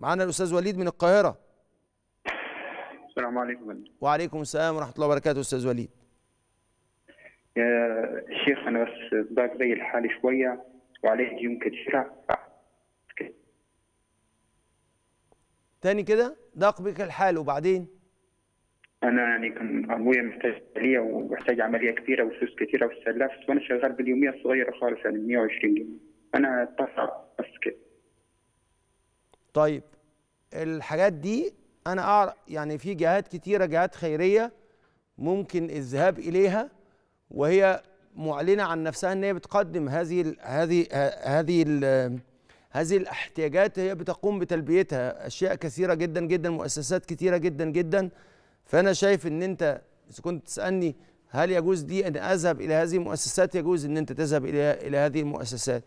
معانا الاستاذ وليد من القاهره السلام عليكم وعليكم السلام ورحمه الله وبركاته استاذ وليد يا شيخ انا بس ضاق زي الحال شويه وعليه ديون كثيره تاني كده ضاق بك الحال وبعدين انا يعني كان ابويا محتاج عمليه ومحتاج عمليه كبيره وفلوس كثيره وسلفت وانا شغال باليوميه الصغيره خالص يعني 120 جنيه انا اتصل طيب الحاجات دي انا اعرف يعني في جهات كتيره جهات خيريه ممكن الذهاب اليها وهي معلنه عن نفسها ان هي بتقدم هذه الـ هذه هذه الـ هذه الاحتياجات هي بتقوم بتلبيتها اشياء كثيره جدا جدا مؤسسات كثيره جدا جدا فانا شايف ان انت اذا كنت تسالني هل يجوز دي ان اذهب الى هذه المؤسسات يجوز ان انت تذهب الى الى هذه المؤسسات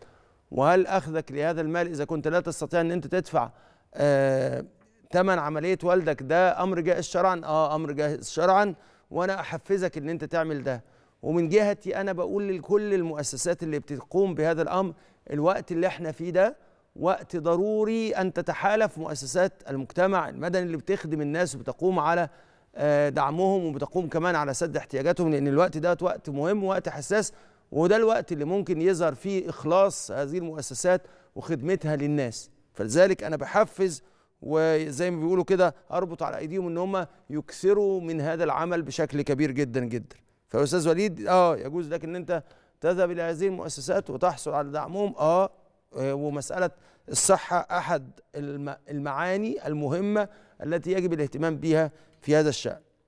وهل أخذك لهذا المال إذا كنت لا تستطيع أن أنت تدفع آه، ثمن عملية والدك ده أمر جائز شرعا آه أمر جائز شرعا وأنا أحفزك أن أنت تعمل ده ومن جهتي أنا بقول لكل المؤسسات اللي بتقوم بهذا الأمر الوقت اللي احنا فيه ده وقت ضروري أن تتحالف مؤسسات المجتمع المدني اللي بتخدم الناس وبتقوم على آه، دعمهم وبتقوم كمان على سد احتياجاتهم لأن الوقت ده وقت مهم ووقت حساس وده الوقت اللي ممكن يظهر فيه إخلاص هذه المؤسسات وخدمتها للناس فلذلك أنا بحفز وزي ما بيقولوا كده أربط على أيديهم إن هم يكثروا من هذا العمل بشكل كبير جدا جدا فأستاذ وليد آه يجوز لك إن أنت تذهب إلى هذه المؤسسات وتحصل على دعمهم آه, آه، ومسألة الصحة أحد المعاني المهمة التي يجب الاهتمام بها في هذا الشأن